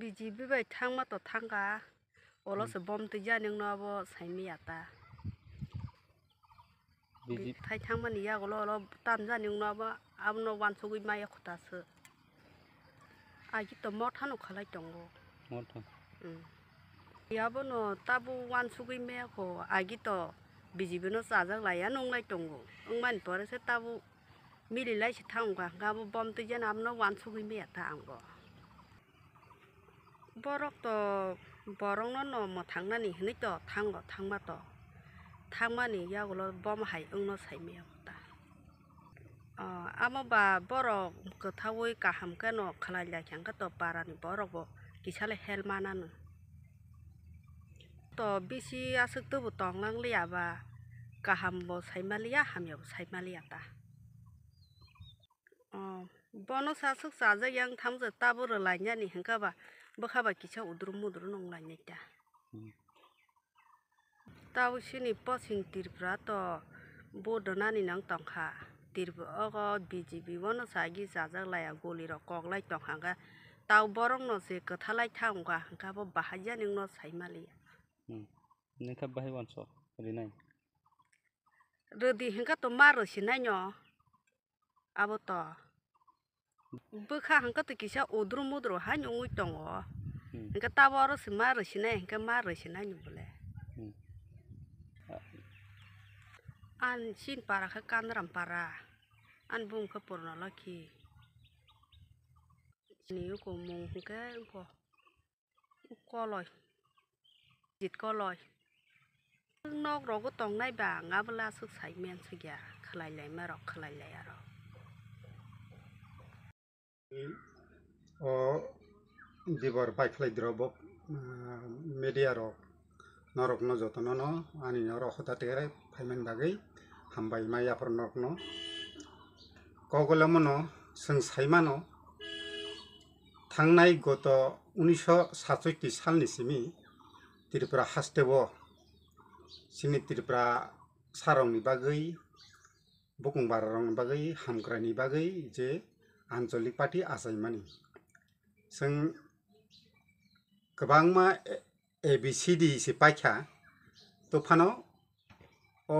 บีจีบีไปทังมาตัดทังกาโอลรสบอมตัวยานึงนอบใส่ไม่ยาตาบีจีทังมันียากโอรสตามยานยึงนอบ่อาบุนวันสุกิมาอยากตัดสออายุตัวมอดท่านุขลายจงโอมอดท่านอืมอาบนตาบุวันสุกิเมียโคอายุตัวบีจีบีโนซสาจังไรยานุงไรจงโอเองมันตัวเรศตาบุมีลีไรชิทังกันกาบุบอมตัวยานอาบุนวันสุกิเมียตาอังโอ borok to borong no no mo thang na ni ni to thang go thang ma to thang ma ni ya go bom hai ung no sai me ta ama ba borok ko thawoi ka ham ka no khala la kyang ka to para ni borok bo kisale hel mana no to bisi asuk to bu tong lang lia ba ka ham bo sai ma lia ham yo sai ma lia ta bono sa suk sa ja yang tham ja ta bu ro la nya ni hang ka ba บข้าบกี่ชั่วอุดรุมุดรุนงลายนี่จ้ะตาวชินิปอสินติรพระต่อบูดนานินังตองหาติรออก็บีจีบีวันสายีสาจักลายกุลีรกอกไล่ตองหางกะตาวบรองนัอเสกทะไล่ท่างกะหางกะบ่บาหยานึงนั้นใช่มาเลยอืมนี่ครับ้าให้วันสอรีไนเรดีหางกะตมารุสินายออาบต่อบุคคลก็ติกิชาอุดรมุดรหันยงอุดงอ๋อแล้วก็ตาวอรสมาเรสินะแล้วก็มาเรืสินะยุ่เลยอันชินปาระคือการรำปาระอันบุ้งคือปุนลกีนิ้วก็มงก็ก็ก็ลอยจิตก็ลอยนอกเราก็ต้องในบางอาบลาสุดายเมียนสักย่างใครเลยไม่รอกใครเลยอะรอก Dibar বাইফ্লাইদ্রবক মেডিয়ারক নরকনো যত্ন ন আনি রসদাতে ফাইমেন বাগৈ হামবাই মাই আফর নরকন কগলামন जों साइमानो थांनाय गत उन्निसो सातसत्ति सालनिसिमि त्रिपुरा हास्टेव जोंनि त्रिपुरा सारावनि बागै बुकुंबारावनि बागै हामग्रानि बागै जे आन्चलिक पार्टी आसायमानि जों गोबां मा ए बि सि डि सि पाइखा तफानो अ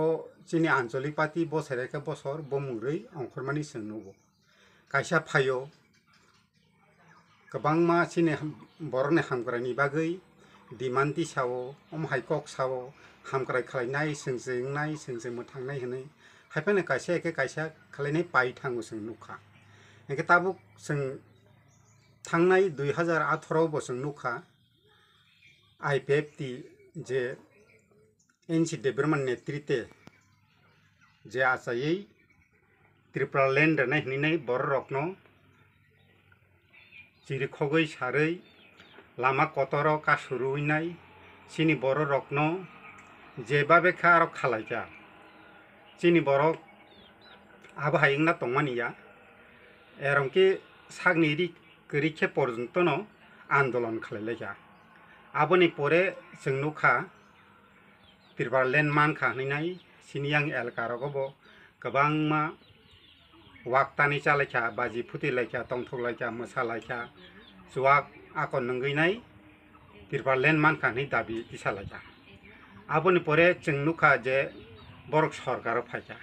जोंनि आन्चलिक पार्टि बसरेखा बसर बमुरै अंखरमानि जों नुबो कायसा फायो गोबां मा जोंनि बर'नि हामग्रानि बागै दिमान्डि सावो अमहायकक सावो हामग्राय खालायनाय सोंजेंनाय सोंजे मोथांनाय होनाय खायफानो कायसा एखे कायसा खालायनाय पाइ थाङो जों नुखा एखे ताबुक जों थांनाय दुई हाजार आठार' बसंनुखा आइ पि एफ टी जे एन सी डेब्रमान नेतृत्वे जे आसायै त्रिपुरालैंड नाहनी बर रत्न चिरिखगै सारै लामा कतर कासुरुनाय চিনি बर रत्न जेबाबेखा आरो खालायखा চিনি बर आबहायंना तंमानिया एरंके सागनिरिक গরিখে পর্যন্তনো আন্দোলন খালাইলাইকা আবনি পরে জংনুখা তিরবার লেন মানখা হইনাই সিনিয়াং এলাকারগব মা ওয়াক্তানি চালাইখা বাজি ফুটি ফুটিলাইখা টংথলাইখা মশালাইখা জুয়াক আকন নঙ্গিনাই তিরবার লেন মানখা হই দাবি দিশালাইখা আবনি পরে জংনুখা যে বরক সরকারও ফাইকা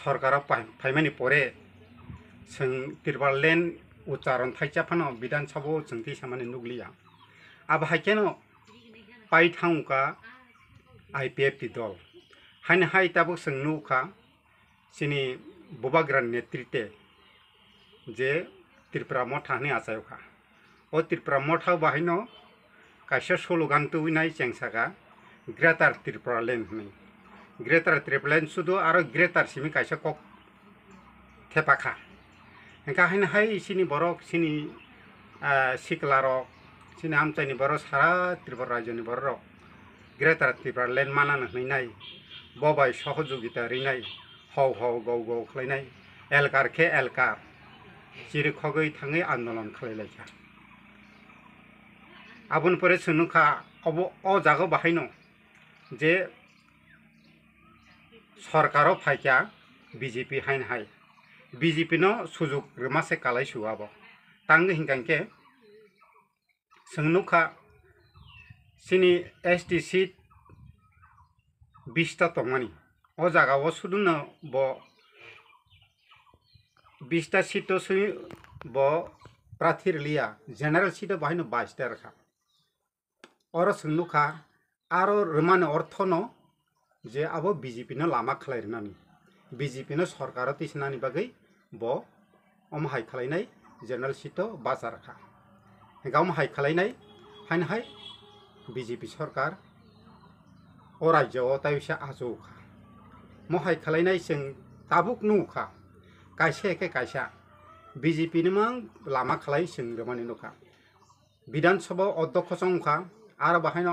সরকারও ফাইমানি পরে जों লেন उच्चारण थाइचा फनो विधानसभा चंती सामान्य नुगलिया अब हाइकेनो पाई ठाऊका आई पी एफ टी दल हाइन हाई तब संगनुखा सिनी बुबाग्रा नेतृत्व जे त्रिपुरा मठाने आसायोखा और त्रिपुरा मठा बाहिनो काश्य सलुगानतु विनाय चेंसाका ग्रेटार त्रिपुरा लेन हमें ग्रेटार त्रिपुरा लेन सुदो आरो ग्रेटार सिमी काश्य कक थेपाखा गाहायनहाय इसिनि बरक सिनि सिकला रक सिनि आमचाइनि बर' सारा त्रिपुरा रायजोनि बर' रक ग्रेटार त्रिपुरा लेन्ड मानान हैनाय बबाय सहयोगिता रिनाय हव हव गाव गाव खालायनाय एलकारखे एलकार जेरै खगै थाङै आन्दलन खालायलायखा आबुनफोर सोनुखा अब अ जागो बाहायन जे सरकारो फायखा বিজেপি হাইন হাই বিজেপি সুযোগ মাসে কালাই সুহাব তাঙ্গ হিংকাঙ্কে সঙ্গুখা সিনি এস টি সি বিশটা তমানি ও জায়গাও শুধু ব বিশটা সিট ব প্রার্থীর লিয়া জেনারেল সিট বাহিনু বাইশটা রেখা অর সঙ্গুখা আরো রমান অর্থ ন যে আবো বিজেপি নামা খালাই রানি बिजेपिनो सरकारा तिसनानि बागै ब अमहाय खालायनाय जेनेरेल सिटो बाजारखा गावमहाय खालायनाय हायनहाय बिजेपि सरकार अ राज्योआव तायसे आजौखा महाय खालायनाय जों ताबुक नुखा कायसे एखे कायसा बिजेपिनो मां लामा खालाय जों रोमानि नुखा বিধান সভা অধ্যক্ষ সংখ্যা আর বাহাইন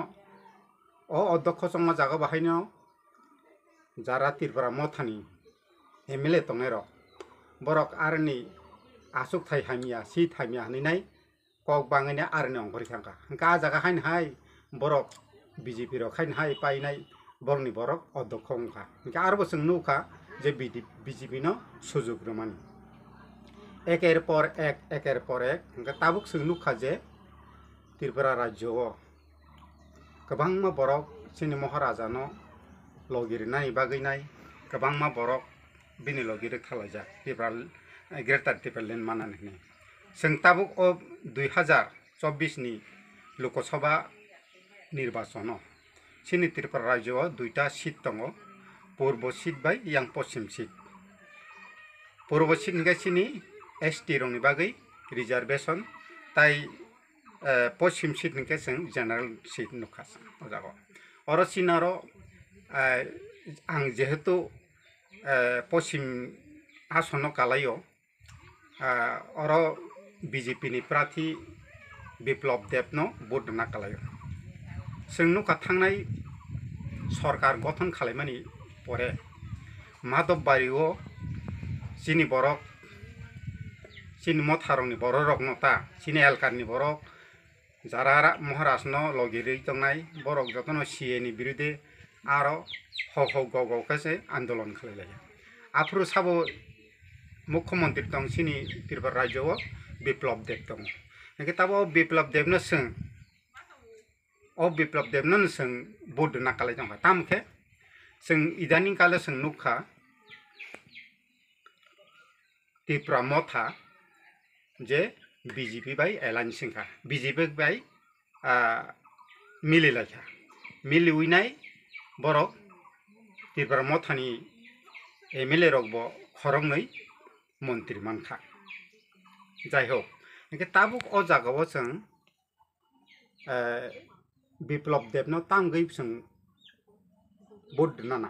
অ অধ্যক্ষ সংখ্যা জাগা বাহাইন যারা তীরপাড়া মথানি এমএলএ টংনেৰ বৰক আৰনি আসুক থাই হামিয়া সি থাইমিয়া হানিনাই কক বাঙাইনি আরনি অঙ্গরি থাকা হাঙ্কা জাগা খাইন হাই বরক বিজেপির খাইন হাই পাইনাই বরনি বরক অধ্যক্ষ অঙ্কা হাঙ্কা আরবো সৌকা যে বিজেপি ন সুযোগ রমানি একের পর এক একের পর এক হাঙ্কা তাবুক সৌকা যে ত্রিপুরা রাজ্য গোবাংমা বরক সিনি মহারাজানো লগির নাই বাগিনাই গোবাংমা বরক बिनिलो गिरे खालाजा पेपार ग्रेटार पेपार लेन मानानै सोंताबुक अब दुई हाजार चब्बिसनि लोकसभा निर्वाचन सिनि त्रिपुरा राज्य दुइटा सीट दङ पूर्व सिट बाय यां पश्चिम सिट पूर्व सिटनिफ्राय सिनि एस टी रंनि बागै रिजार्भेसन ताइ पश्चिम सिटनिफ्राय जों जेनेरेल सिट नुखासा जागौ अर आं जिहेतु पश्चिम आसन्न कालायाव अर बिजेपिनि प्रार्थी बिप्लब देबन भट होना कालायाव जोंनुका थांनाय सरकार गठन खालामनायनि परे माधबबारियाव जोंनि बर' जोंनि मथारंनि बर' रग्नता जोंनि एलकारनि बर' যারা মহারাষ্ট্র লগেরই তো নাই বরক যতন সিএনি বিরুদ্ধে आरो हव हव गाव गाव कैसे आंदोलन खाली लाया आफुरु साबो मुख्यमंत्री तंग सिनी राज्य वो विप्लव देव तंग लेकिन देव ने संग और देव ने संग बुद्ध ना काले जाऊंगा ताम के संग इधानी काले संग नुखा त्रिपुरा मोथा जे बीजेपी बाई एलान सिंखा बीजेपी बाई मिले लगा मिली हुई বরক borok এম এল এ রকব খরংনই মন্ত্রী মানখা যাই হোক একে তাবুক অ জাগাও যেন বিপ্লব দেবন তামগৈ যেন নানা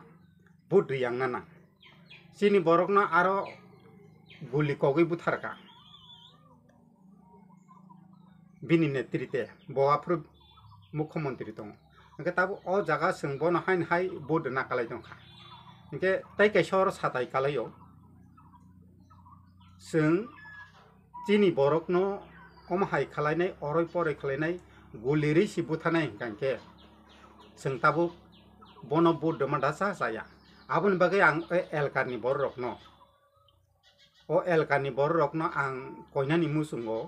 বুট রিয়াং নানা চিনি বরক না আরো গুলি কগৈ বুথারকা বিনি নেতৃত্বে বহাফ্রু মুখ্যমন্ত্রী দङ हिंगे तब ओ जगह संबो नहाय नहाय बोध नाकालय दंखा हिंगे तई कैसर साताय कालयो जों दिनै बरकनो अमहाय खालायनाय अरय परै खालायनाय गलिरै सिबुथानाय हिंगे जों तब बन बोध मादासा जाया आबन बागै आं एलकारनि बर रखनो अ एलकारनि बर रखनो आं कयनानि मुसुंगो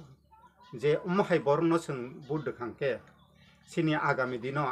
যে অমহাই বর্ণ সং বুদ্ধ খাঙ্কে সিনি আগামী দিন